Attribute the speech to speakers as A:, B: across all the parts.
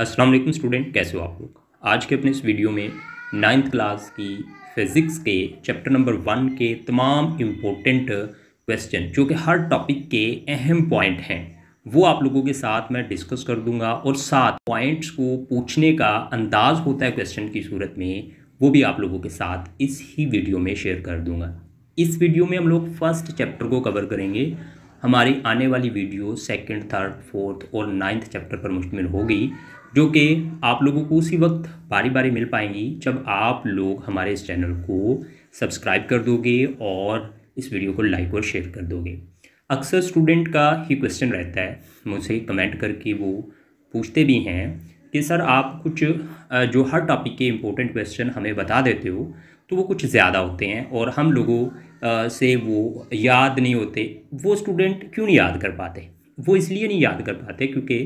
A: अस्सलाम वालेकुम स्टूडेंट कैसे हो आप लोग आज के अपने इस वीडियो में नाइन्थ क्लास की फिज़िक्स के चैप्टर नंबर वन के तमाम इम्पोर्टेंट क्वेश्चन जो कि हर टॉपिक के अहम पॉइंट हैं वो आप लोगों के साथ मैं डिस्कस कर दूंगा और साथ पॉइंट्स को पूछने का अंदाज होता है क्वेश्चन की सूरत में वो भी आप लोगों के साथ इस ही वीडियो में शेयर कर दूँगा इस वीडियो में हम लोग फर्स्ट चैप्टर को कवर करेंगे हमारी आने वाली वीडियो सेकंड, थर्ड फोर्थ और नाइन्थ चैप्टर पर मुश्तमिल होगी जो कि आप लोगों को उसी वक्त बारी बारी मिल पाएंगी जब आप लोग हमारे इस चैनल को सब्सक्राइब कर दोगे और इस वीडियो को लाइक और शेयर कर दोगे अक्सर स्टूडेंट का ही क्वेश्चन रहता है मुझसे कमेंट करके वो पूछते भी हैं कि सर आप कुछ जो हर टॉपिक के इम्पोर्टेंट क्वेश्चन हमें बता देते हो तो वो कुछ ज़्यादा होते हैं और हम लोगों से वो याद नहीं होते वो स्टूडेंट क्यों नहीं याद कर पाते वो इसलिए नहीं याद कर पाते क्योंकि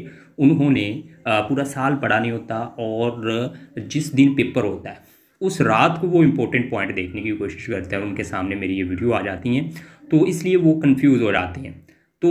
A: उन्होंने पूरा साल पढ़ा नहीं होता और जिस दिन पेपर होता है उस रात को वो इम्पोर्टेंट पॉइंट देखने की कोशिश करते हैं और उनके सामने मेरी ये वीडियो आ जाती हैं तो इसलिए वो कन्फ्यूज़ हो जाते हैं तो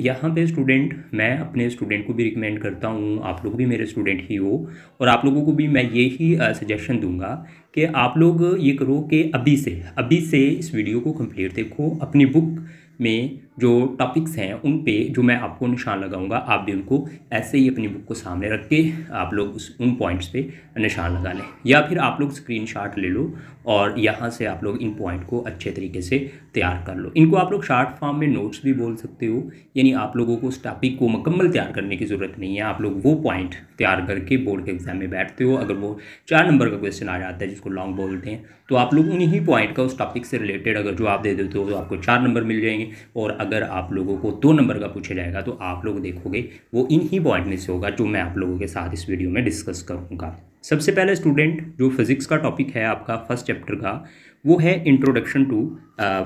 A: यहाँ पे स्टूडेंट मैं अपने स्टूडेंट को भी रिकमेंड करता हूँ आप लोग भी मेरे स्टूडेंट ही हो और आप लोगों को भी मैं यही सजेशन दूंगा कि आप लोग ये करो कि अभी से अभी से इस वीडियो को कंप्लीट देखो अपनी बुक में जो टॉपिक्स हैं उन पे जो मैं आपको निशान लगाऊंगा आप भी उनको ऐसे ही अपनी बुक को सामने रख के आप लोग उस उन पॉइंट्स पे निशान लगा लें या फिर आप लोग स्क्रीनशॉट ले लो और यहाँ से आप लोग इन पॉइंट को अच्छे तरीके से तैयार कर लो इनको आप लोग शार्ट फॉर्म में नोट्स भी बोल सकते हो यानी आप लोगों को उस टॉपिक को मुकम्मल तैयार करने की ज़रूरत नहीं है आप लोग वो पॉइंट तैयार करके बोर्ड के एग्ज़ाम में बैठते हो अगर वो चार नंबर का क्वेश्चन आ जाता है जिसको लॉन्ग बोलते हैं तो आप लोग उन्हीं पॉइंट का उस टॉपिक से रिलेटेड अगर जो आप दे देते हो तो आपको चार नंबर मिल जाएंगे और अगर आप लोगों को दो नंबर का पूछा जाएगा तो आप लोग देखोगे वो इन ही पॉइंट में से होगा जो मैं आप लोगों के साथ इस वीडियो में डिस्कस करूँगा सबसे पहले स्टूडेंट जो फिज़िक्स का टॉपिक है आपका फर्स्ट चैप्टर का वो है introduction to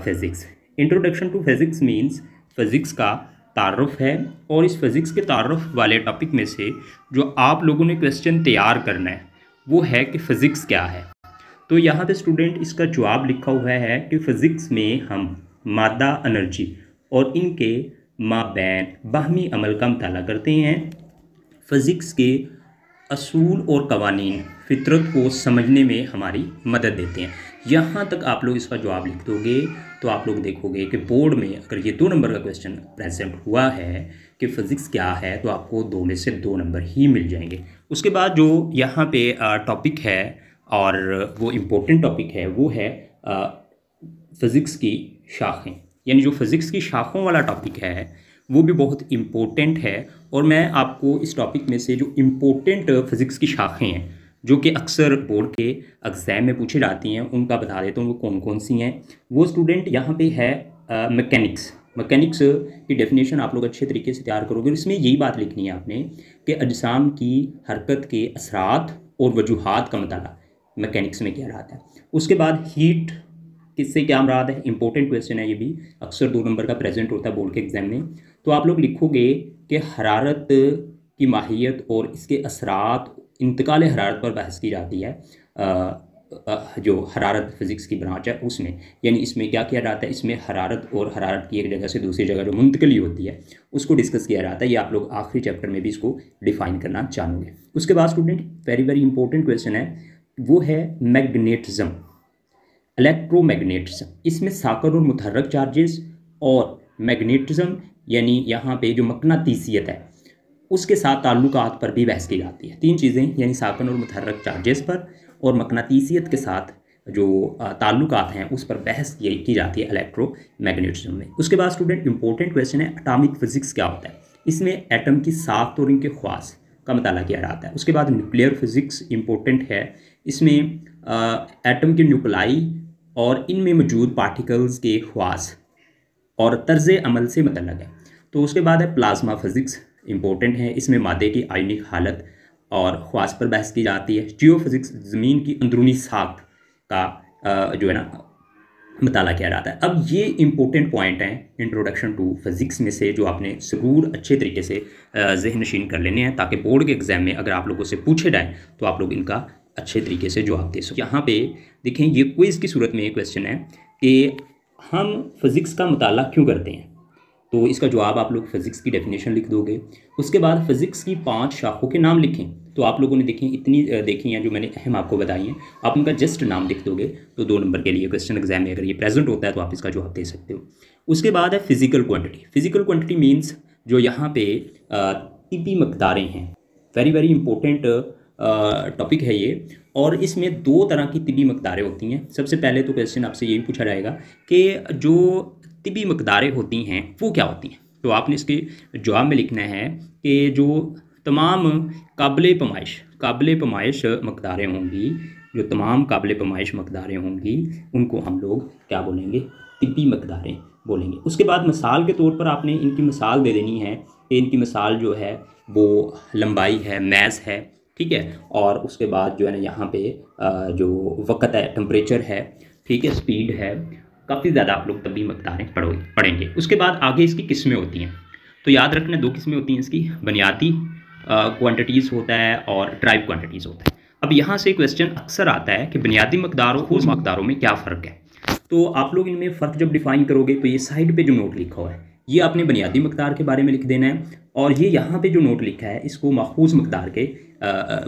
A: physics introduction to physics means physics का तारफ़ है और इस फिज़िक्स के तारफ़ वाले टॉपिक में से जो आप लोगों ने क्वेश्चन तैयार करना है वो है कि फ़िज़िक्स क्या है तो यहाँ पे स्टूडेंट इसका जवाब लिखा हुआ है कि फ़िज़िक्स में हम मादा एनर्जी और इनके माबैन बाहमी अमल का मताल करते हैं फ़िज़िक्स के असूल और कवानी फितरत को समझने में हमारी मदद देते हैं यहाँ तक आप लोग इसका जवाब लिख दोगे तो आप लोग देखोगे कि बोर्ड में अगर ये दो नंबर का क्वेश्चन प्रेजेंट हुआ है कि फ़िज़िक्स क्या है तो आपको दो में से दो नंबर ही मिल जाएंगे उसके बाद जो यहाँ पे टॉपिक है और वो इम्पोर्टेंट टॉपिक है वो है फ़िज़िक्स की शाखें यानी जो फिज़िक्स की शाखों वाला टॉपिक है वो भी बहुत इम्पोर्टेंट है और मैं आपको इस टॉपिक में से जो इम्पोर्टेंट फिज़िक्स की शाखें हैं जो कि अक्सर बोर्ड के एग्ज़ाम में पूछी जाती हैं उनका बता देता हूँ वो कौन कौन सी हैं वो स्टूडेंट यहाँ पे है मैकेनिक्स मैकेनिक्स की डेफिनेशन आप लोग अच्छे तरीके से तैयार करोगे और इसमें यही बात लिखनी है आपने कि अजसाम की हरकत के असरात और वजूहत का मतलब मैकेनिक्स में किया जाता है उसके बाद हीट किससे क्या हम है इंपॉर्टेंट क्वेश्चन है ये भी अक्सर दो नंबर का प्रेजेंट होता है बोर्ड के एग्जाम में तो आप लोग लिखोगे कि हरारत की माहियत और इसके असरात इंतकाल हरारत पर बहस की जाती है आ, जो हरारत फिज़िक्स की ब्रांच है उसमें यानी इसमें क्या किया जाता है इसमें हरारत और हरारत की एक जगह से दूसरी जगह जो मुंतकली होती है उसको डिस्कस किया जाता है ये आप लोग आखिरी चैप्टर में भी इसको डिफाइन करना चाहेंगे उसके बाद student very very important question है वो है मैग्नेटिज्म इलेक्ट्रोमैग्नेट्स इसमें साकर और मुतहरक चार्जेस और मैग्नेटिज्म यानी यहाँ पे जो मकनातीसीत है उसके साथ ताल्लुकात पर भी बहस की जाती है तीन चीज़ें यानी साकन और मुतहरक चार्जेस पर और मकनातीसीत के साथ जो ताल्लुकात हैं उस पर बहस की जाती है इलेक्ट्रो में उसके बाद स्टूडेंट इंपॉर्टेंट क्वेश्चन है अटामिक फिज़िक्स क्या होता है इसमें एटम की साख्त और इनके ख्वास का मताल किया जाता है उसके बाद न्यूक्लियर फिज़िक्स इंपॉर्टेंट है इसमें एटम के न्यूक्लाई और इनमें मौजूद पार्टिकल्स के ख्वास और तर्ज अमल से मतलब है तो उसके बाद है प्लाज्मा फिज़िक्स इंपॉर्टेंट है इसमें मादे की आयनिक हालत और ख्वास पर बहस की जाती है जियो फिज़िक्स ज़मीन की अंदरूनी साख का जो है ना मताल किया जाता है अब ये इंपॉर्टेंट पॉइंट हैं इंट्रोडक्शन टू फिज़िक्स में से जो आपने ज़रूर अच्छे तरीके से जहन नशीन कर लेने हैं ताकि बोर्ड के एग्ज़ाम में अगर आप लोगों से पूछे जाएँ तो आप लोग इनका अच्छे तरीके से जवाब दे सकें यहाँ पे देखें ये क्विज़ की सूरत में ये क्वेश्चन है कि हम फिज़िक्स का मताल क्यों करते हैं तो इसका जवाब आप लोग फिज़िक्स की डेफिनेशन लिख दोगे उसके बाद फिज़िक्स की पांच शाखों के नाम लिखें तो आप लोगों ने देखें इतनी देखी हैं जो मैंने अहम आपको बताई हैं आप उनका जस्ट नाम लिख दोगे तो दो नंबर के लिए क्वेश्चन एग्जाम में अगर ये प्रेजेंट होता है तो आप इसका जवाब दे सकते हो उसके बाद है physical quantity physical quantity means जो यहाँ पे तिबी मकदारें हैं वेरी वेरी इंपॉर्टेंट टॉपिक है ये और इसमें दो तरह की तिबी मकदारें होती हैं सबसे पहले तो क्वेश्चन आपसे यही पूछा जाएगा कि जो तिबी मकदारें होती हैं वो क्या होती हैं तो आपने इसके जवाब में लिखना है कि जो तमाम काबिल पमाइश काबिल पमाइश मकदारें होंगी जो तमाम काबिल पमाइश मकदारें होंगी उनको हम लोग क्या बोलेंगे तिबी मकदारें बोलेंगे उसके बाद मिसाल के तौर पर आपने इनकी मिसाल दे देनी है कि इनकी मिसाल जो है वो लंबाई है मैज़ है ठीक है और उसके बाद जो है ना यहाँ पे जो वक्त है टम्परेचर है ठीक है स्पीड है काफ़ी ज़्यादा आप लोग तभी मकदारें पढ़ोगे पढ़ेंगे उसके बाद आगे इसकी किस्में होती हैं तो याद रखना दो किस्में होती हैं इसकी बुनियादी क्वान्टिटीज़ होता है और ट्राइब क्वान्टिटीज़ होता है अब यहाँ से क्वेश्चन अक्सर आता है कि बुनियादी मकदारों और मकदारों में क्या फ़र्क है तो आप लोग इनमें फ़र्क जब डिफाइन करोगे तो ये साइड पे जो नोट लिखा हुआ है ये आपने बुनियादी मकदार के बारे में लिख देना है और ये यहाँ पे जो नोट लिखा है इसको माखूज मकदार के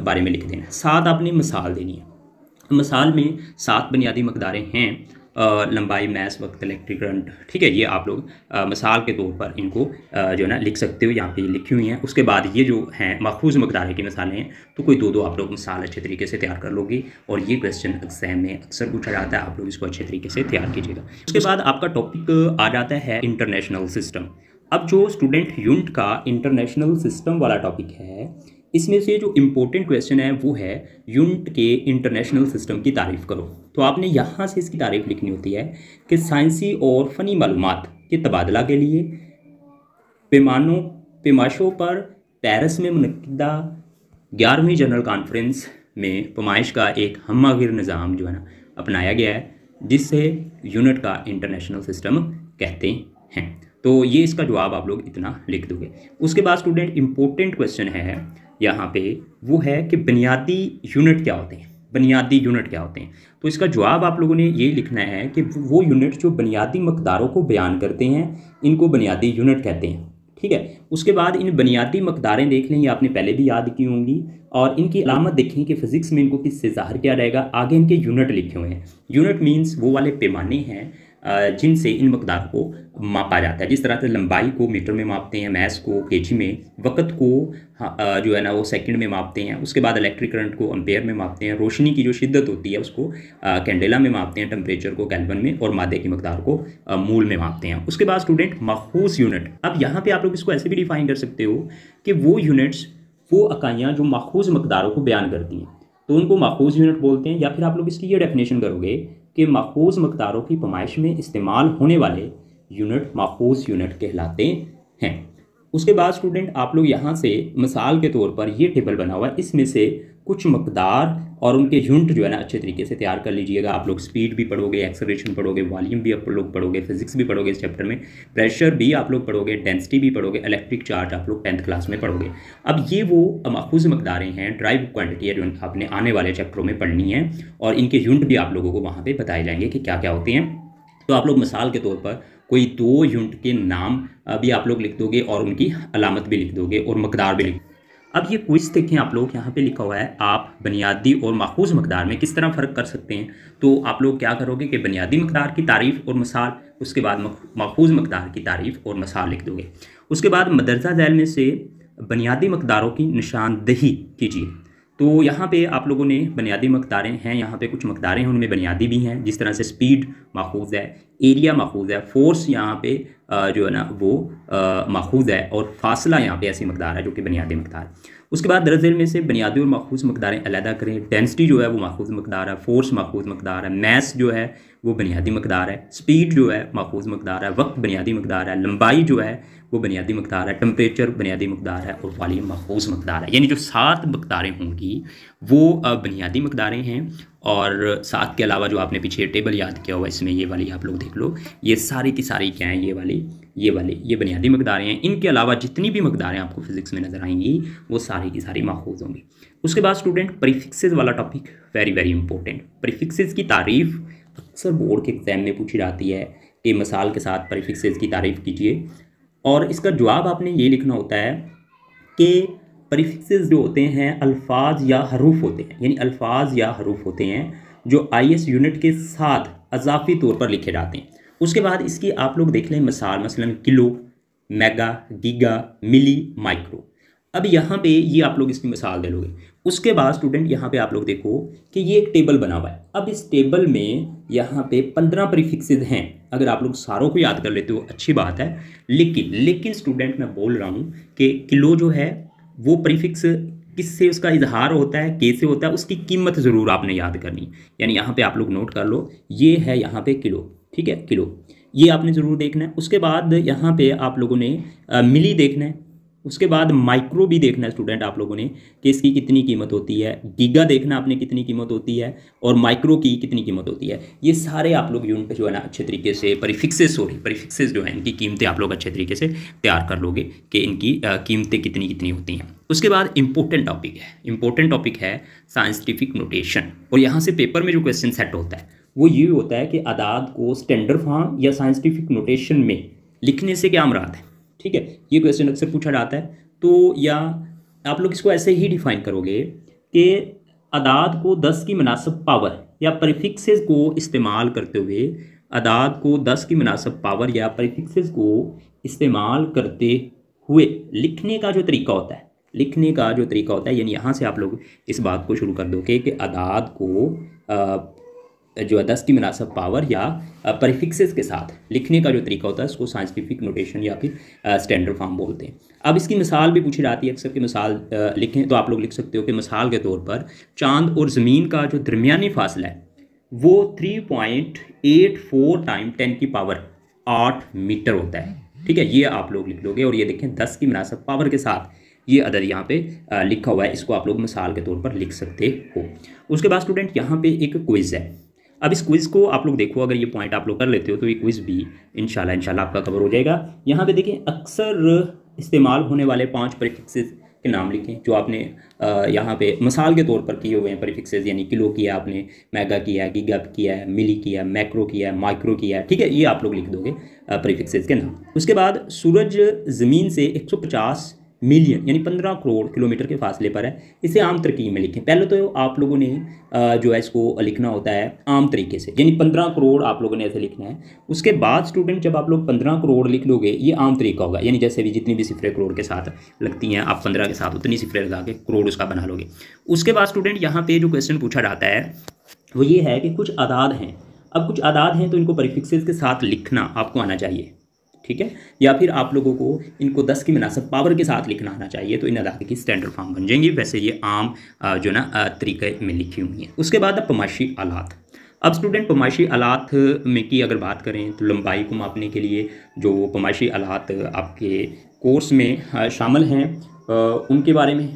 A: बारे में लिख देना है सात आपने मिसाल देनी है मिसाल में सात बुनियादी मकदारें हैं लंबाई मैस वक्त इलेक्ट्रिक करंट ठीक है ये आप लोग मिसाल के तौर पर इनको जो है ना लिख सकते हो यहाँ पे ये लिखी हुई हैं उसके बाद ये जो हैं महफूज मकदार की मिसालें हैं तो कोई दो दो आप लोग मिसाल अच्छे तरीके से तैयार कर लोगे और ये क्वेश्चन एग्जाम में अक्सर पूछा जाता है आप लोग इसको अच्छे तरीके से तैयार कीजिएगा उसके बाद आपका टॉपिक आ जाता है इंटरनेशनल सिस्टम अब जो स्टूडेंट यूनिट का इंटरनेशनल सिस्टम वाला टॉपिक है इसमें से जो इम्पोर्टेंट क्वेश्चन है वो है यूनिट के इंटरनेशनल सिस्टम की तारीफ़ करो तो आपने यहाँ से इसकी तारीफ़ लिखनी होती है कि साइंसी और फ़नी मालूम के तबादला के लिए पैमानों पैमाशों पर पेरिस में मनदा ग्यारहवीं जनरल कॉन्फ्रेंस में पमाइश का एक हमागिर निज़ाम जो है ना अपनाया गया है जिससे यूनिट का इंटरनेशनल सिस्टम कहते हैं तो ये इसका जवाब आप लोग इतना लिख दोगे उसके बाद स्टूडेंट इम्पोर्टेंट क्वेश्चन है यहाँ पे वो है कि बुनियादी यूनिट क्या होते हैं बुनियादी यूनिट क्या होते हैं तो इसका जवाब आप लोगों ने ये लिखना है कि वो यूनिट जो बुनियादी मकदारों को बयान करते हैं इनको बुनियादी यूनिट कहते हैं ठीक है उसके बाद इन बुनियादी मकदारें देख लें ये आपने पहले भी याद की होंगी और इनकी अलामत देखें कि फ़िज़िक्स में इनको किससे ज़ाहिर किया जाएगा आगे इनके यूनिट लिखे हुए हैं यूनिट मीन्स वो वाले पैमाने हैं जिनसे इन मकदार को मापा जाता है जिस तरह से लंबाई को मीटर में मापते हैं मैस को के में वक़्त को हाँ, जो है ना वो सेकंड में मापते हैं उसके बाद इलेक्ट्रिक करंट को अम्पेयर में मापते हैं रोशनी की जो शिद्दत होती है उसको कैंडेला में मापते हैं टेम्परेचर को कैल्वन में और मादे की मकदार को मूल में मापते हैं उसके बाद स्टूडेंट माखूस यूनिट अब यहाँ पर आप लोग इसको ऐसे भी डिफाइन कर सकते हो कि वो यूनिट्स वो अकाइयाँ जो माखूज मकदारों को बयान करती हैं तो उनको माखूज यूनिट बोलते हैं या फिर आप लोग इसकी ये डेफिनेशन करोगे के माखूज मकदारों की पमाइश में इस्तेमाल होने वाले यूनिट माखूज यूनिट कहलाते हैं उसके बाद स्टूडेंट आप लोग यहाँ से मिसाल के तौर पर ये टेबल बना हुआ है इसमें से कुछ मकदार और उनके यूनिट जो है ना अच्छे तरीके से तैयार कर लीजिएगा आप लोग स्पीड भी पढ़ोगे एक्सलेशन पढ़ोगे वॉल्यूम भी आप लोग पढ़ोगे फिजिक्स भी पढ़ोगे इस चैप्टर में प्रेशर भी आप लोग पढ़ोगे डेंसिटी भी पढ़ोगे इलेक्ट्रिक चार्ज आप लोग टेंथ क्लास में पढ़ोगे अब ये वो माखूज मकदारें हैं ड्राइव क्वान्टिटी है जो आपने आने वाले चैप्टरों में पढ़नी है और इनके यूनिट भी आप लोगों को वहाँ पर बताए जाएंगे कि क्या क्या होते हैं तो आप लोग मिसाल के तौर पर कोई दो यूनिट के नाम भी आप लोग लिख दोगे और उनकी अलामत भी लिख दोगे और मकदार भी लिख अब ये क्विज देखें आप लोग यहाँ पे लिखा हुआ है आप बुनियादी और माखूज मकदार में किस तरह फ़र्क कर सकते हैं तो आप लोग क्या करोगे कि बुनियादी मकदार की तारीफ़ और मसाल उसके बाद माखूज मकदार की तारीफ़ और मसाल लिख दोगे उसके बाद मदरसा जैल में से बुनियादी मकदारों की निशानदही कीजिए तो यहाँ पे आप लोगों ने बुनियादी मकदारें हैं यहाँ पे कुछ मकदारें हैं उनमें बुनियादी भी हैं जिस तरह से स्पीड माखूज है एरिया माखूज है फोर्स यहाँ पे जो है ना वो माखूज है और फासला यहाँ पे ऐसी मकदार है जो कि बुनियादी मकदार उसके बाद दरअसल में से बुनियादी और माखूज मकदारें अलहदा करें डेंसिटी जो है वो माखूज मकदार है फोर्स माखूज मकदार है मैथ जो है वो बुनियादी मकदार है स्पीड जो है माखूज मकदार है वक्त बुनियादी मकदार है लंबाई जो है वो बुनियादी मकदार है टम्परेचर बुनियादी मकदार है और वालीम माखूज मकदार है यानी जो सात मकदारें होंगी वो बुनियादी मकदारें हैं और सात के अलावा जो आपने पीछे टेबल याद किया हुआ इसमें ये वाली आप लोग देख लो ये सारी की सारी क्या हैं ये वाली ये वाली ये बुनियादी मकदारें हैं इनके अलावा जितनी भी मकदारें आपको फिज़िक्स में नज़र आएंगी वो सारी की सारी माखूज होंगी उसके बाद स्टूडेंट प्रीफिक्सेस वाला topic very very important prefixes की तारीफ़ अक्सर बोर्ड के एग्ज़ाम में पूछी जाती है कि मिसाल के साथ परिफिक्सेस की तारीफ़ कीजिए और इसका जवाब आपने ये लिखना होता है कि परिफिक्सेस जो होते हैं अल्फाज या हरूफ होते हैं यानी अल्फाज या हरूफ होते हैं जो आई यूनिट के साथ अजाफी तौर पर लिखे जाते हैं उसके बाद इसकी आप लोग देख लें मिसाल मसलन kilo mega giga milli micro अब यहाँ पे ये आप लोग इसकी मिसाल दे लोगे उसके बाद स्टूडेंट यहाँ पे आप लोग देखो कि ये एक टेबल बना हुआ है अब इस टेबल में यहाँ पे पंद्रह प्रीफिक्सेज हैं अगर आप लोग सारों को याद कर लेते हो अच्छी बात है लेकिन लेकिन स्टूडेंट मैं बोल रहा हूँ कि किलो जो है वो प्रीफिक्स किससे उसका इजहार होता है कैसे होता है उसकी कीमत ज़रूर आपने याद करनी यानी यहाँ पर आप लोग नोट कर लो ये है यहाँ पर किलो ठीक है किलो ये आपने ज़रूर देखना है उसके बाद यहाँ पे आप लोगों ने आ, मिली देखना है उसके बाद माइक्रो भी देखना है स्टूडेंट आप लोगों ने कि इसकी कितनी कीमत होती है गीगा देखना आपने कितनी कीमत होती है और माइक्रो की कितनी कीमत होती है ये सारे आप लोग यूनिट जो है ना अच्छे तरीके से परिफिक्सेस रही परिफिक्सेस जो है इनकी कीमतें आप लोग अच्छे तरीके से तैयार कर लोगे कि इनकी कीमतें कितनी कितनी होती हैं उसके बाद इंपॉर्टेंट टॉपिक है इंपॉर्टेंट टॉपिक है साइंसटिफिक नोटेशन और यहाँ से पेपर में जो क्वेश्चन सेट होता है वो ये होता है कि आदाद को स्टैंडर्ड फॉर्म या साइंसटिफिक नोटेशन में लिखने से क्या मराद है ठीक है ये क्वेश्चन अक्सर पूछा जाता है तो या आप लोग इसको ऐसे ही डिफाइन करोगे कि अदाद को दस की मुनासब पावर या परिफिक्स को इस्तेमाल करते हुए अदाद को दस की मुनासब पावर या परिफिक्स को इस्तेमाल करते हुए लिखने का जो तरीका होता है लिखने का जो तरीका होता है यानी यहाँ से आप लोग इस बात को शुरू कर दो कि अदाद को आ, जो है दस की मुनासब पावर या परिफिक्सेस के साथ लिखने का जो तरीका होता है उसको साइंटिफिक नोटेशन या फिर स्टैंडर्ड फॉर्म बोलते हैं अब इसकी मिसाल भी पूछी जाती है अक्सर की मिसाल लिखें तो आप लोग लिख सकते हो कि मिसाल के तौर पर चांद और ज़मीन का जो दरमियानी फासला है वो three point eight four time ten की पावर आठ मीटर होता है ठीक है ये आप लोग लिख लोगे और ये देखें दस की मुनासब पावर के साथ ये अदद यहाँ पे लिखा हुआ है इसको आप लोग मिसाल के तौर पर लिख सकते हो उसके बाद स्टूडेंट यहाँ पे एक क्विज़ है अब इस क्विज़ को आप लोग देखो अगर ये पॉइंट आप लोग कर लेते हो तो ये क्विज़ भी इन शाला आपका कवर हो जाएगा यहाँ पे देखिए अक्सर इस्तेमाल होने वाले पांच परिफिक्सेस के नाम लिखें जो आपने यहाँ पे मिसाल के तौर पर किए हुए हैं परिफिक्सेस यानी किलो किया आपने मेगा किया गीगप किया है मिली किया मैक्रो किया माइक्रो किया ठीक है ये आप लोग लिख दोगे परिफिक्सेज के नाम उसके बाद सूरज ज़मीन से एक मिलियन यानी पंद्रह करोड़ किलोमीटर के फासले पर है इसे आम तरकीब में लिखें पहले तो आप लोगों ने जो है इसको लिखना होता है आम तरीके से यानी पंद्रह करोड़ आप लोगों ने ऐसे लिखना है उसके बाद स्टूडेंट जब आप लोग पंद्रह करोड़ लिख लोगे ये आम तरीका होगा यानी जैसे भी जितनी भी सिफरें करोड़ के साथ लगती हैं आप पंद्रह के साथ उतनी सिफरें लगा के करोड़ उसका बना लोगे उसके बाद स्टूडेंट यहाँ पर जो क्वेश्चन पूछा जाता है वो ये है कि कुछ आदाद हैं अब कुछ आदाद हैं तो इनको परिफिक्स के साथ लिखना आपको आना चाहिए ठीक है या फिर आप लोगों को इनको दस की मुनासब पावर के साथ लिखना आना चाहिए तो इन अदाद की स्टैंडर्ड फॉर्म बन जाएंगी वैसे ये आम जो ना तरीके में लिखी हुई हैं उसके बाद अब पमाशी आलात अब स्टूडेंट पमाशी आलात में की अगर बात करें तो लंबाई को मापने के लिए जो पमाशी आलात आपके कोर्स में शामिल हैं उनके बारे में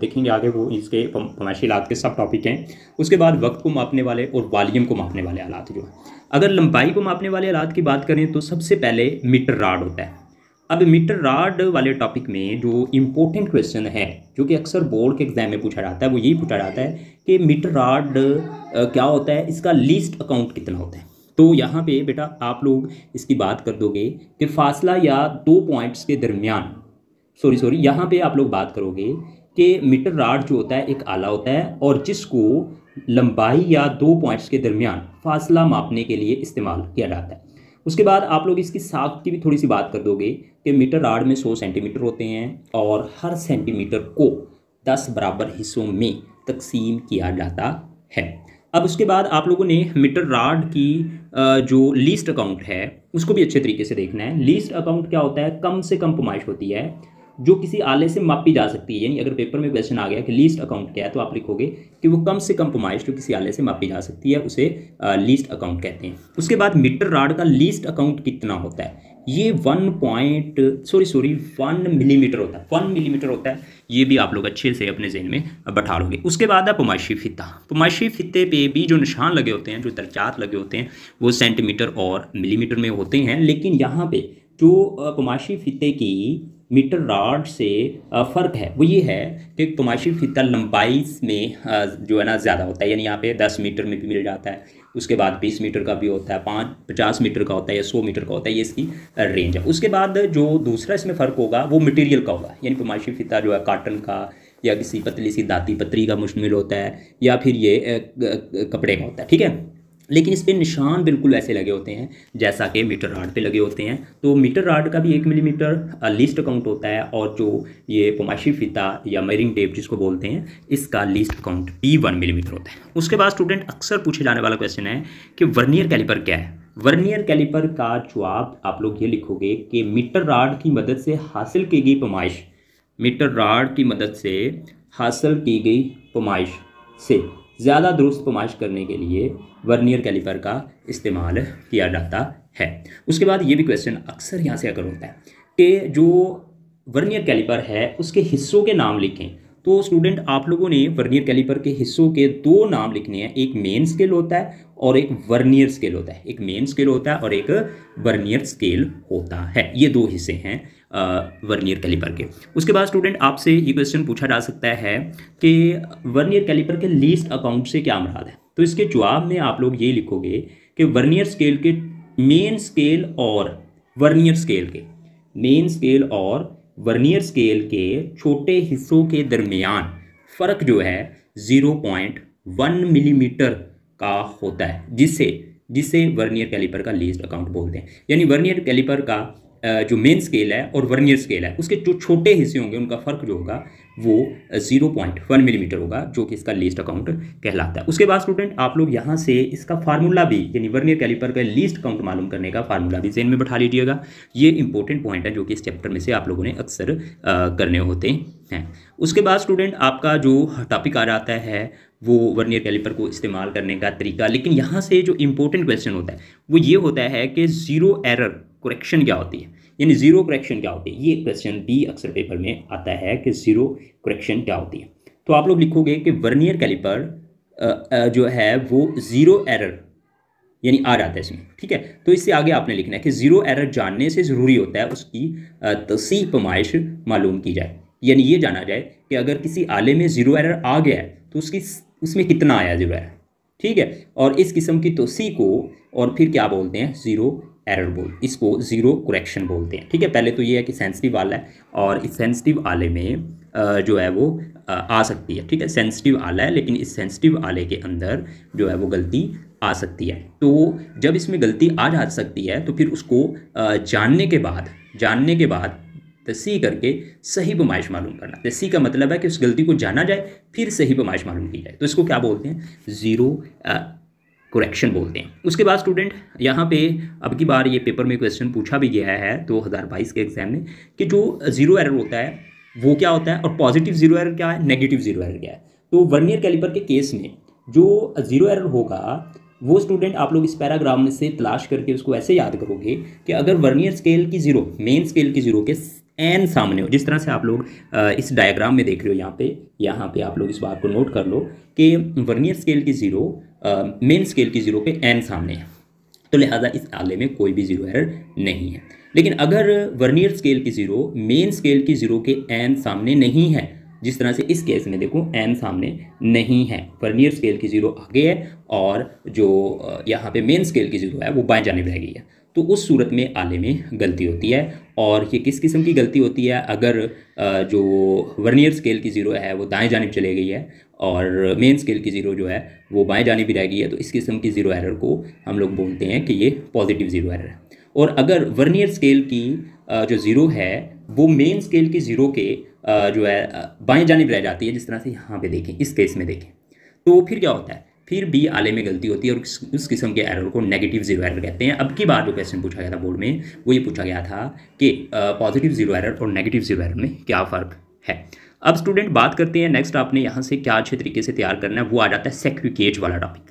A: देखेंगे आगे वो इसके पमाशी आलात के सब टॉपिक हैं उसके बाद वक्त को मापने वाले और वालीम को मापने वाले आलात जो है अगर लंबाई को मापने वाले आलात की बात करें तो सबसे पहले मीटर राड होता है अब मीटर राड वाले टॉपिक में जो इम्पोर्टेंट क्वेश्चन है जो कि अक्सर बोर्ड के एग्ज़ाम में पूछा जाता है वो यही पूछा जाता है कि मीटर राड क्या होता है इसका लीस्ट अकाउंट कितना होता है तो यहाँ पे बेटा आप लोग इसकी बात कर दोगे कि फासला या दो पॉइंट्स के दरमियान सॉरी सॉरी यहाँ पे आप लोग बात करोगे कि मीटर राड जो होता है एक आला होता है और जिसको लंबाई या दो पॉइंट्स के दरमियान फासला मापने के लिए इस्तेमाल किया जाता है उसके बाद आप लोग इसकी साख की भी थोड़ी सी बात कर दोगे कि मीटर राड में सौ सेंटीमीटर होते हैं और हर सेंटीमीटर को दस बराबर हिस्सों में तकसीम किया जाता है अब उसके बाद आप लोगों ने मीटर राड की जो लीस्ट अकाउंट है उसको भी अच्छे तरीके से देखना है लीस्ट अकाउंट क्या होता है कम से कम पुमाइश होती है जो किसी आले से मापी जा सकती है यानी अगर पेपर में क्वेश्चन आ गया कि लीस्ट अकाउंट क्या है तो आप लिखोगे कि वो कम से कम पुमाइश जो किसी आले से मापी जा सकती है उसे लीस्ट अकाउंट कहते हैं उसके बाद मीटर राड का लीस्ट अकाउंट कितना होता है ये one point sorry sorry one millimetre होता है वन मिलीमीटर होता है ये भी आप लोग अच्छे से अपने जहन में बैठा लोगे उसके बाद है पुमाशी फिता पुमाशी फिते पे भी जो निशान लगे होते हैं जो तरचात लगे होते हैं वो सेंटीमीटर और मिलीमीटर में होते हैं लेकिन यहाँ पे जो पमाशी फिते की मीटर रॉड से फ़र्क है वो ये है कि तमाशी फीता लंबाई में जो है ना ज़्यादा होता है यानी यहाँ पे दस मीटर में भी मिल जाता है उसके बाद बीस मीटर का भी होता है पाँच पचास मीटर का होता है या सौ मीटर का होता है ये इसकी रेंज है उसके बाद जो दूसरा इसमें फ़र्क होगा वो मटेरियल का होगा यानी तुमाशी फीता जो है काटन का या किसी पतली सी दाती पतरी का मुश्तमिल होता है या फिर ये कपड़े का होता है ठीक है लेकिन इस पर निशान बिल्कुल ऐसे लगे होते हैं जैसा कि मीटर राड पे लगे होते हैं तो मीटर राड का भी एक मिलीमीटर लिस्ट अकाउंट होता है और जो ये पमाशी फिता या मेरिंग टेप जिसको बोलते हैं इसका लिस्ट अकाउंट भी वन मिलीमीटर होता है उसके बाद स्टूडेंट अक्सर पूछे जाने वाला क्वेश्चन है कि वर्नियर कैलिपर क्या है वर्नियर कैलिपर का जवाब आप लोग ये लिखोगे कि मीटर राड की मदद से हासिल की गई पमाइश मीटर राड की मदद से हासिल की गई पमाइश से ज़्यादा दुरुस्त पमाइश करने के लिए वर्नियर कैलिपर का इस्तेमाल किया जाता है उसके बाद ये भी क्वेश्चन अक्सर यहाँ से अगर होता है कि जो वर्नियर कैलिपर है उसके हिस्सों के नाम लिखें तो स्टूडेंट आप लोगों ने वर्नियर कैलिपर के हिस्सों के दो नाम लिखने हैं एक मेन स्केल होता है और एक वर्नियर स्केल होता है एक मेन स्केल होता है और एक वर्नियर स्केल होता है ये दो हिस्से हैं वर्नियर कैलिपर के उसके बाद स्टूडेंट आपसे ये क्वेश्चन पूछा जा सकता है कि वर्नियर कैलिपर के लीस्ट अकाउंट से क्या मराद है तो इसके जवाब में आप लोग ये लिखोगे कि वर्नियर स्केल के मेन स्केल और वर्नियर स्केल के मेन स्केल और वर्नियर स्केल के छोटे हिस्सों के दरमियान फ़र्क जो है ज़ीरो पॉइंट वन मिलीमीटर का होता है जिसे जिसे वर्नियर कैलिपर का लीस्ट अकाउंट बोलते हैं यानी वर्नियर कैलिपर का जो मेन स्केल है और वर्नियर स्केल है उसके जो छोटे हिस्से होंगे उनका फ़र्क जो होगा वो जीरो पॉइंट वन मिलीमीटर होगा जो कि इसका लीस्ट अकाउंट कहलाता है उसके बाद स्टूडेंट आप लोग यहाँ से इसका फार्मूला भी यानी वर्नियर कैलिपर का लीस्ट अकाउंट मालूम करने का फार्मूला भी जेन में बैठा लीजिएगा ये इंपॉर्टेंट पॉइंट है जो कि इस चैप्टर में से आप लोगों ने अक्सर करने होते हैं उसके बाद स्टूडेंट आपका जो टॉपिक आ जाता है वो वर्नियर कैलिपर को इस्तेमाल करने का तरीका लेकिन यहाँ से जो इम्पोर्टेंट क्वेश्चन होता है वो ये होता है कि ज़ीरो एरर करेक्शन क्या होती है यानी ज़ीरो करेक्शन क्या होती है ये क्वेश्चन बी अक्सर पेपर में आता है कि ज़ीरो करेक्शन क्या होती है तो आप लोग लिखोगे कि वर्नियर कैलिपर जो है वो ज़ीरो एरर यानी आ जाता है इसमें ठीक है तो इससे आगे आपने लिखना है कि ज़ीरो एरर जानने से ज़रूरी होता है उसकी तसी पमाइश मालूम की जाए यानी ये जाना जाए कि अगर किसी आले में ज़ीरो एरर आ गया है तो उसकी उसमें कितना आया ज़ीरो एरर ठीक है और इस किस्म की तोसी को और फिर क्या बोलते हैं ज़ीरो एरर बोल इसको ज़ीरो करेक्शन बोलते हैं ठीक है पहले तो ये है कि सेंसिटिव आला है और इस सेंसिटिव आले में जो है वो आ सकती है ठीक है सेंसिटिव आला है लेकिन इस सेंसिटिव आले के अंदर जो है वो गलती आ सकती है तो जब इसमें गलती आ जा सकती है तो फिर उसको जानने के बाद जानने के बाद तसी करके सही पमाइश मालूम करना तसी का मतलब है कि उस गलती को जाना जाए फिर सही बुमाइश मालूम की जाए तो इसको क्या बोलते हैं ज़ीरो करेक्शन बोलते हैं उसके बाद स्टूडेंट यहाँ पे अब की बार ये पेपर में क्वेश्चन पूछा भी गया है दो हज़ार बाईस के एग्जाम में कि जो ज़ीरो एरर होता है वो क्या होता है और पॉजिटिव ज़ीरो एरर क्या है नेगेटिव ज़ीरो एरर क्या है तो वर्नियर कैलिपर के केस में जो ज़ीरो एरर होगा वो स्टूडेंट आप लोग इस पैराग्राम में से तलाश करके उसको ऐसे याद करोगे कि अगर वर्नियर स्केल की ज़ीरो मेन स्केल की ज़ीरो के एन सामने हो जिस तरह से आप लोग इस डायग्राम में देख रहे हो यहाँ पे यहाँ पे आप लोग इस बात को नोट कर लो कि वर्नियर स्केल की ज़ीरो मेन स्केल की ज़ीरो पे एन सामने है तो लिहाजा इस आले में कोई भी ज़ीरो एरर नहीं है लेकिन अगर वर्नियर स्केल की ज़ीरो मेन स्केल की ज़ीरो के एन सामने नहीं है जिस तरह से इस केस में देखो एन सामने नहीं है वर्नियर स्केल की ज़ीरो आगे है और जो यहाँ पे मेन स्केल की ज़ीरो है वो बाएं जाने रह गई है तो उस सूरत में आले में गलती होती है और ये किस किस्म की गलती होती है अगर जो वर्नियर स्केल की ज़ीरो है वो दाएं जानब चले गई है और मेन स्केल की ज़ीरो जो है वो बाएं जानब भी रह गई है तो इस किस्म की ज़ीरो एरर को हम लोग बोलते हैं कि ये पॉजिटिव ज़ीरो एरर है और अगर वर्नियर स्केल की जो ज़ीरो है वो मेन स्केल की ज़ीरो के जो है बाएं जानब रह जाती है जिस तरह से यहाँ पे देखें इस केस में देखें तो फिर क्या होता है फिर भी आले में गलती होती है और उस, किस्म के एरर को नेगेटिव जीरो एरर कहते हैं अब की बार जो क्वेश्चन पूछा गया था बोर्ड में वो ये पूछा गया था कि पॉजिटिव जीरो एरर और नेगेटिव जीरो एरर में क्या फ़र्क है अब स्टूडेंट बात करते हैं नेक्स्ट आपने यहाँ से क्या अच्छे तरीके से तैयार करना है वो आ जाता है सेक्रिकेज वाला टॉपिक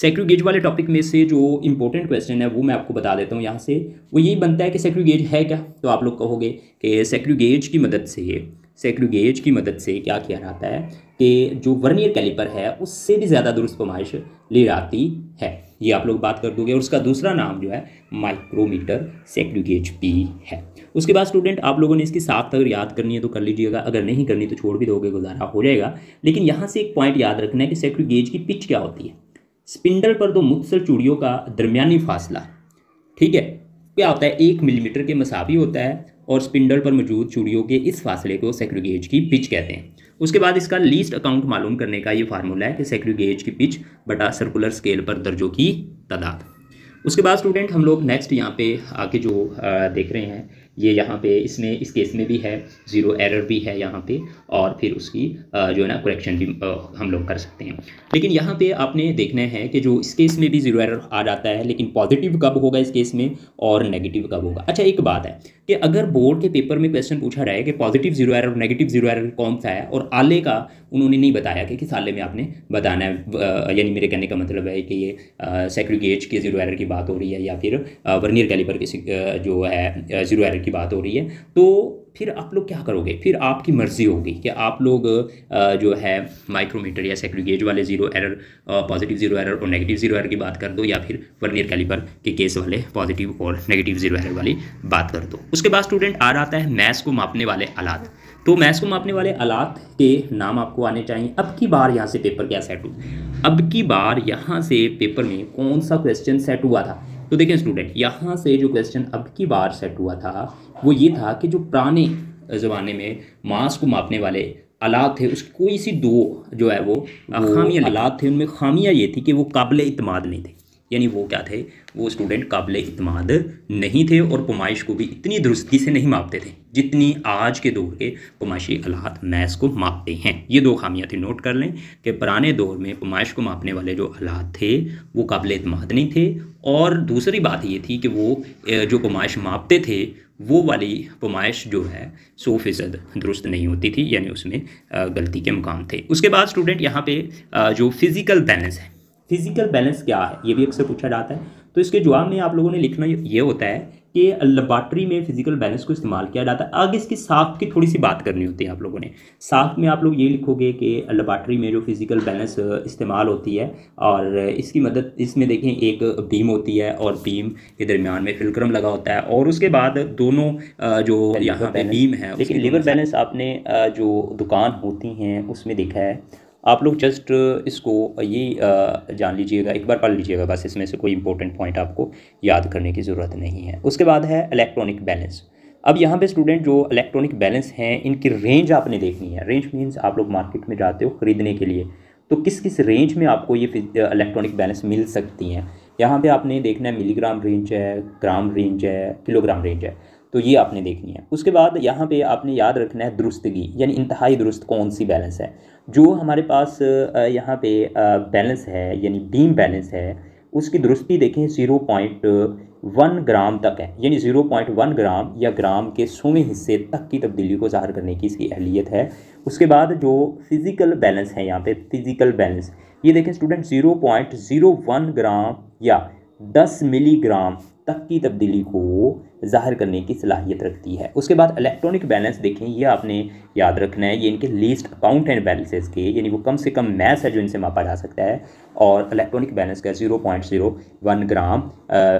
A: सेक्रीगेज वाले टॉपिक में से जो इंपॉर्टेंट क्वेश्चन है वो मैं आपको बता देता हूँ यहाँ से वो यही बनता है कि सेक्रीगेज है क्या तो आप लोग कहोगे कि सेक्रीगेज की मदद से सेक्रीगेज की मदद से क्या किया जाता है के जो वर्नियर कैलिपर है उससे भी ज़्यादा दुरुस्त पैमाइश ले जाती है ये आप लोग बात कर दोगे और उसका दूसरा नाम जो है माइक्रोमीटर सेक्रीगेज पी है उसके बाद स्टूडेंट आप लोगों ने इसकी साफ अगर याद करनी है तो कर लीजिएगा अगर नहीं करनी तो छोड़ भी दोगे गुजारा हो जाएगा लेकिन यहाँ से एक पॉइंट याद रखना है कि सेक्रीगेज की पिच क्या होती है स्पिंडल पर दो मुख्तर चूड़ियों का दरमियानी फासला ठीक है क्या होता है एक मिलीमीटर के मसावी होता है और स्पिंडल पर मौजूद चूड़ियों के इस फासले को सेक्रीगेज की पिच कहते हैं उसके बाद इसका लीस्ट अकाउंट मालूम करने का ये फार्मूला है कि सेक्री गेज की पिच बटा सर्कुलर स्केल पर दर्जों की तादाद उसके बाद स्टूडेंट हम लोग नेक्स्ट यहाँ पे आके जो आ, देख रहे हैं ये यहाँ पे इसमें इस केस में भी है ज़ीरो एरर भी है यहाँ पे और फिर उसकी जो है ना करेक्शन भी हम लोग कर सकते हैं लेकिन यहाँ पे आपने देखना है कि जो इस केस में भी ज़ीरो एरर आ जाता है लेकिन पॉजिटिव कब होगा इस केस में और नेगेटिव कब होगा अच्छा एक बात है कि अगर बोर्ड के पेपर में क्वेश्चन पूछा रहा है कि पॉजिटिव जीरो एरर और नेगेटिव जीरो एरर कौन सा है और आले का उन्होंने नहीं बताया कि किस आले में आपने बताना है यानी मेरे कहने का मतलब है कि ये सेक्रीगेज के जीरो एरर की बात हो रही है या फिर वर्नियर कैलिपर के जो है जीरो एरर की बात हो रही है तो फिर आप लोग क्या करोगे फिर आपकी मर्ज़ी होगी कि आप लोग जो है माइक्रोमीटर या गेज वाले zero error positive zero error और नेगेटिव ज़ीरो एरर की बात कर दो या फिर वर्नियर कैलिपर के केस वाले पॉजिटिव और नेगेटिव ज़ीरो एरर वाली बात कर दो उसके बाद स्टूडेंट आ जाता है मैथ्स को मापने वाले आलात तो मैथ्स को मापने वाले आलात के नाम आपको आने चाहिए अब की बार यहाँ से पेपर क्या सेट हुआ अब की बार यहाँ से पेपर में कौन सा क्वेश्चन सेट हुआ था तो देखें स्टूडेंट यहाँ से जो क्वेश्चन अब की बार सेट हुआ था वो ये था कि जो पुराने ज़माने में मांस को मापने वाले आलात थे उसकी कोई सी दो जो है वो, वो हाँ, खामियाँ आलात थे उनमें खामियाँ ये थी कि वो काबिल इतमाद नहीं थे यानी वो क्या थे वो स्टूडेंट काबिल इतमाद नहीं थे और पुमाइश को भी इतनी दुरुस्ती से नहीं मापते थे जितनी आज के दौर के पमाइशी आलात मैस को मापते हैं ये दो खामियाँ थी नोट कर लें कि पुराने दौर में पुमाइश को मापने वाले जो आलात थे वो काबिल इतमाद नहीं थे और दूसरी बात ये थी कि वो जो पुमाइश मापते थे वो वाली पुमाइश जो है सौ फ़ीसद दुरुस्त नहीं होती थी यानी उसमें गलती के मुकाम थे उसके बाद स्टूडेंट यहाँ पे जो फिज़िकल बैलेंस है फिज़िकल बैलेंस क्या है ये भी अक्सर पूछा जाता है तो इसके जवाब में आप लोगों ने लिखना ये होता है के लेबार्ट्री में फिजिकल बैलेंस को इस्तेमाल किया जाता है आगे इसकी साख की थोड़ी सी बात करनी होती है आप लोगों ने साख में आप लोग ये लिखोगे कि लेबार्ट्री में जो फिजिकल बैलेंस इस्तेमाल होती है और इसकी मदद इसमें देखें एक बीम होती है और बीम के दरमियान में फिल्क्रम लगा होता है और उसके बाद दोनों जो यहाँ पे बीम है लेकिन लेबर बैलेंस आपने जो दुकान होती हैं उसमें देखा है आप लोग जस्ट इसको ये जान लीजिएगा एक बार पढ़ लीजिएगा बस इसमें से कोई इंपॉर्टेंट पॉइंट आपको याद करने की ज़रूरत नहीं है उसके बाद है इलेक्ट्रॉनिक बैलेंस अब यहाँ पे स्टूडेंट जो इलेक्ट्रॉनिक बैलेंस हैं इनकी रेंज आपने देखनी है रेंज मीन्स आप लोग मार्केट में जाते हो ख़रीदने के लिए तो किस किस रेंज में आपको ये इलेक्ट्रॉनिक बैलेंस मिल सकती हैं यहाँ पे आपने देखना है मिलीग्राम रेंज है ग्राम रेंज है किलोग्राम रेंज है तो ये आपने देखनी है उसके बाद यहाँ पे आपने याद रखना है दुरुस्तगी यानी इंतहाई दुरुस्त कौन सी बैलेंस है जो हमारे पास यहाँ पे बैलेंस है यानी बीम बैलेंस है उसकी दुरुस्ती देखें ज़ीरो पॉइंट वन ग्राम तक है यानी ज़ीरो पॉइंट वन ग्राम या ग्राम के सोवें हिस्से तक की तब्दीली को ज़ाहिर करने की इसकी अहलियत है उसके बाद जो फिज़िकल बैलेंस है यहाँ पे फिज़िकल बैलेंस ये देखें student zero point zero one gram या दस मिलीग्राम तक की तब्दीली को ज़ाहिर करने की सलाहियत रखती है उसके बाद इलेक्ट्रॉनिक बैलेंस देखें ये आपने याद रखना है ये इनके लीस्ट अकाउंट एंड बैलेंसेस के यानी वो कम से कम मैस है जो इनसे मापा जा सकता है और इलेक्ट्रॉनिक बैलेंस का zero point zero one gram आ,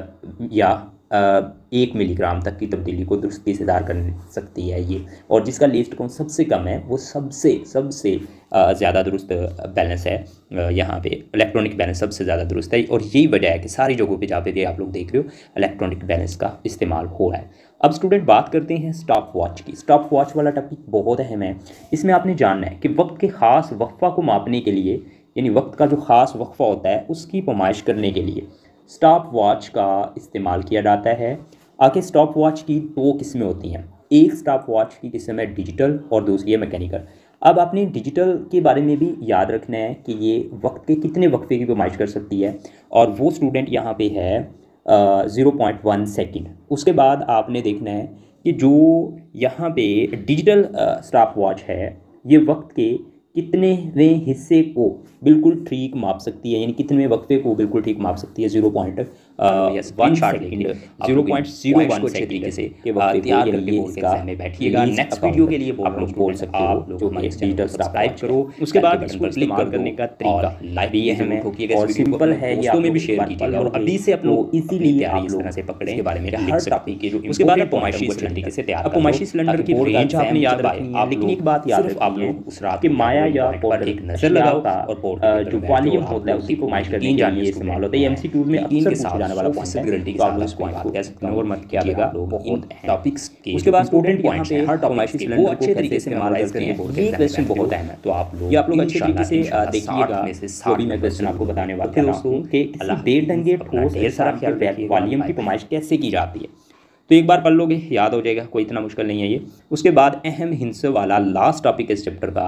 A: या एक मिलीग्राम तक की तब्दीली को दुरुस्ती से दार कर सकती है ये और जिसका लिस्ट कौन सबसे कम है वो सबसे सबसे ज़्यादा दुरुस्त बैलेंस है यहाँ पे इलेक्ट्रॉनिक बैलेंस सबसे ज़्यादा दुरुस्त है और यही वजह है कि सारी जगहों पे जहाँ पे आप लोग देख रहे हो इलेक्ट्रॉनिक बैलेंस का इस्तेमाल हो रहा है अब स्टूडेंट बात करते हैं स्टॉप वॉच की स्टॉप वॉच वाला टॉपिक बहुत अहम है इसमें आपने जानना है कि वक्त के ख़ास वक्फ़ा को मापने के लिए यानी वक्त का जो ख़ास वक्फ़ा होता है उसकी पमाइश करने के लिए स्टॉप वॉच का इस्तेमाल किया जाता है आगे स्टॉप वॉच की दो किस्में होती हैं एक स्टॉप वॉच की किस्म है डिजिटल और दूसरी है मैकेनिकल अब आपने डिजिटल के बारे में भी याद रखना है कि ये वक्त के कितने वक्फे की पेमाइश कर सकती है और वो स्टूडेंट यहाँ पे है ज़ीरो पॉइंट वन सेकेंड उसके बाद आपने देखना है कि जो यहाँ पे डिजिटल स्टॉप वॉच है ये वक्त के कितने वे हिस्से को बिल्कुल ठीक माप सकती है यानी कितने वक्फे को बिल्कुल ठीक माप सकती है zero point zero point zero उसके बाद करने का तरीका सिंपल है अभी से आप लोग इजीली बारे में उसके बाद सिलेंडर की रेंज आपने याद रखनी लेकिन एक बात याद आप लोग उस रात के माया या पॉइंट एक नजर लगाओ और जो वॉल्यूम होता है उसी को माइश करने के लिए इस्तेमाल होता है एमसीक्यूज में अक्सर पूछा आने वाला पॉइंट है पॉइंट को मत इन टॉपिक्स के उसके बाद स्टूडेंट पॉइंट है हर टॉपिक अच्छे तरीके से एनालाइज क्वेश्चन बहुत अहम है तो आप लोग ये आप लोग अच्छे तरीके से देखिएगा तो मैं क्वेश्चन आपको बताने वाला हूं दोस्तों सारा वॉल्यूम की पैमाइश कैसे की जाती है तो एक बार पढ़ लोगे याद हो जाएगा कोई इतना मुश्किल नहीं है ये उसके बाद अहम हिंसे वाला लास्ट टॉपिक इस चैप्टर का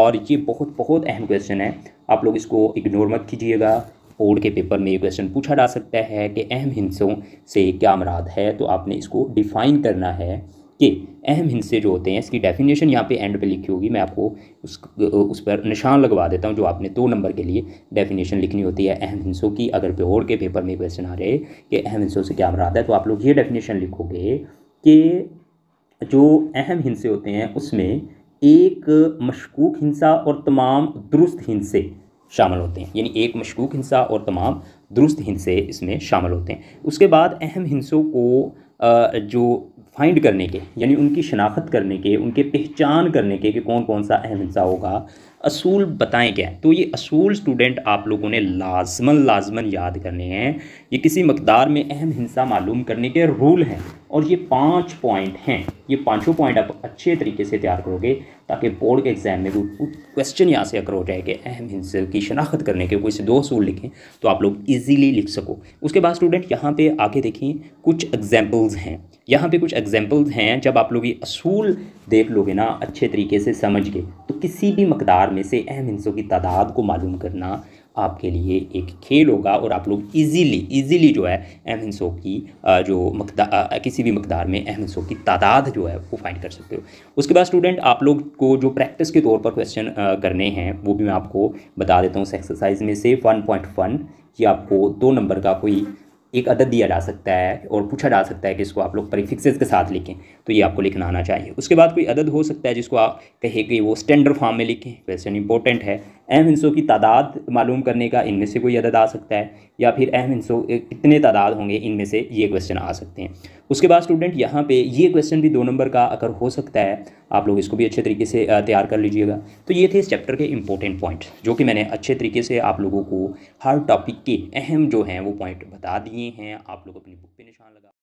A: और ये बहुत बहुत अहम क्वेश्चन है आप लोग इसको इग्नोर मत कीजिएगा बोर्ड के पेपर में ये क्वेश्चन पूछा जा सकता है कि अहम हिंसों से क्या मराद है तो आपने इसको डिफ़ाइन करना है कि अहम हिंसे जो होते हैं इसकी डेफिनेशन यहाँ पे एंड पे लिखी होगी मैं आपको उस उस पर निशान लगवा देता हूँ जो आपने दो नंबर के लिए डेफिनेशन लिखनी होती है अहम हिंसों की अगर बोर्ड के पेपर में क्वेश्चन आ रहे कि अहम हिंसों से क्या मराद है तो आप लोग ये डेफिनेशन लिखोगे कि जो अहम हिंसे होते हैं उसमें एक मशकूक हिंसा और तमाम दुरुस्त हिंसे शामिल होते हैं यानी एक मशकूक हिंसा और तमाम दुरुस्त हिंसे इसमें शामिल होते हैं उसके बाद अहम हिंसों को जो फाइंड करने के यानी उनकी शनाख्त करने के उनके पहचान करने के कि कौन कौन सा अहम हिस्सा होगा असूल बताएं क्या तो ये असूल स्टूडेंट आप लोगों ने लाजमन लाजमन याद करने हैं ये किसी मकदार में अहम हिंसा मालूम करने के रूल हैं और ये पांच पॉइंट हैं ये पांचों पॉइंट आप अच्छे तरीके से तैयार करोगे ताकि बोर्ड के एग्ज़ाम में भी क्वेश्चन यहाँ से अगर हो कि अहम हिंसा की शनाख्त करने के कोई से दो असूल लिखें तो आप लोग इजीली लिख सको उसके बाद स्टूडेंट यहाँ पे आके देखिए कुछ एग्जाम्पल्स हैं यहाँ पे कुछ एग्जाम्पल्स हैं जब आप लोग ये असूल देख लोगे ना अच्छे तरीके से समझ गए तो किसी भी मकदार में से अहम हिंसों की तादाद को मालूम करना आपके लिए एक खेल होगा और आप लोग इजीली इजीली जो है अहम हिंसों की जो मकदार किसी भी मकदार में अहम हिंसों की तादाद जो है वो फाइंड कर सकते हो उसके बाद स्टूडेंट आप लोग को जो प्रैक्टिस के तौर पर क्वेश्चन करने हैं वो भी मैं आपको बता देता हूँ उस एक्सरसाइज में से वन पॉइंट वन कि आपको दो नंबर का कोई एक अदद दिया जा सकता है और पूछा जा सकता है कि इसको आप लोग प्रीफिक्सेस के साथ लिखें तो ये आपको लिखना आना चाहिए उसके बाद कोई अदद हो सकता है जिसको आप कहे कि वो स्टैंडर्ड फॉर्म में लिखें क्वेश्चन इंपॉर्टेंट है अहम हिंसों की तादाद मालूम करने का इनमें से कोई अदद आ सकता है या फिर अहम हिंसों कितने तादाद होंगे इनमें से ये क्वेश्चन आ सकते हैं उसके बाद स्टूडेंट यहाँ पे ये क्वेश्चन भी दो नंबर का अगर हो सकता है आप लोग इसको भी अच्छे तरीके से तैयार कर लीजिएगा तो ये थे इस चैप्टर के इंपॉर्टेंट पॉइंट जो कि मैंने अच्छे तरीके से आप लोगों को हर टॉपिक के अहम जो हैं वो पॉइंट बता दिए हैं आप लोग अपनी बुक पर निशान लगा